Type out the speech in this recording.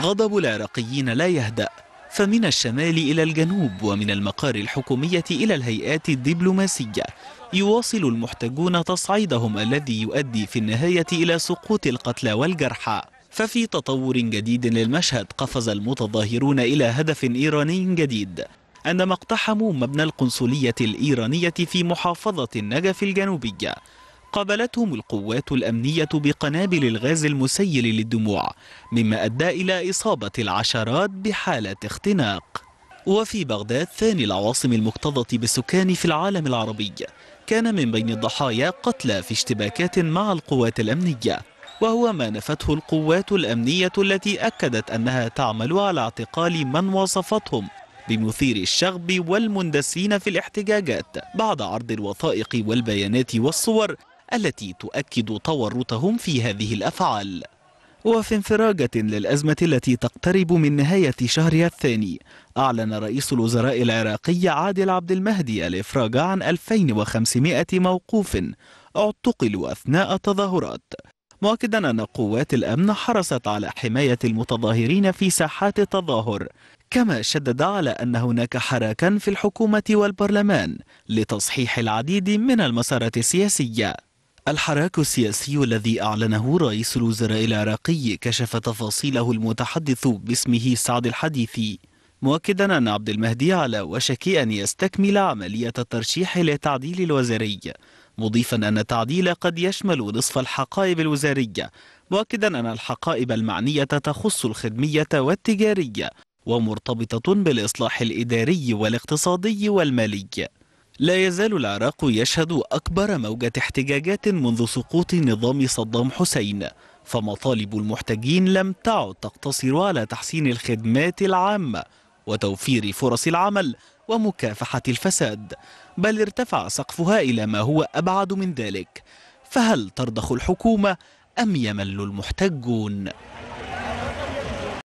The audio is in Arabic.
غضب العراقيين لا يهدأ فمن الشمال إلى الجنوب ومن المقار الحكومية إلى الهيئات الدبلوماسية يواصل المحتجون تصعيدهم الذي يؤدي في النهاية إلى سقوط القتلى والجرحى ففي تطور جديد للمشهد قفز المتظاهرون إلى هدف إيراني جديد عندما اقتحموا مبنى القنصلية الإيرانية في محافظة النجف الجنوبية قابلتهم القوات الأمنية بقنابل الغاز المسيل للدموع مما أدى إلى إصابة العشرات بحالة اختناق وفي بغداد ثاني العواصم المكتظة بالسكان في العالم العربي كان من بين الضحايا قتلى في اشتباكات مع القوات الأمنية وهو ما نفته القوات الأمنية التي أكدت أنها تعمل على اعتقال من وصفتهم بمثير الشغب والمندسين في الاحتجاجات بعد عرض الوثائق والبيانات والصور التي تؤكد تورطهم في هذه الأفعال وفي انفراجة للأزمة التي تقترب من نهاية شهرها الثاني أعلن رئيس الوزراء العراقي عادل عبد المهدي الإفراج عن 2500 موقوف اعتقلوا أثناء التظاهرات مؤكدا أن قوات الأمن حرصت على حماية المتظاهرين في ساحات التظاهر كما شدد على أن هناك حراكا في الحكومة والبرلمان لتصحيح العديد من المسارات السياسية الحراك السياسي الذي أعلنه رئيس الوزراء العراقي كشف تفاصيله المتحدث باسمه سعد الحديثي مؤكدا أن عبد المهدي على وشك أن يستكمل عملية الترشيح للتعديل الوزاري مضيفا أن التعديل قد يشمل نصف الحقائب الوزارية مؤكدا أن الحقائب المعنية تخص الخدمية والتجارية ومرتبطة بالإصلاح الإداري والاقتصادي والمالي لا يزال العراق يشهد أكبر موجة احتجاجات منذ سقوط نظام صدام حسين فمطالب المحتجين لم تعد تقتصر على تحسين الخدمات العامة وتوفير فرص العمل ومكافحة الفساد بل ارتفع سقفها إلى ما هو أبعد من ذلك فهل ترضخ الحكومة أم يمل المحتجون؟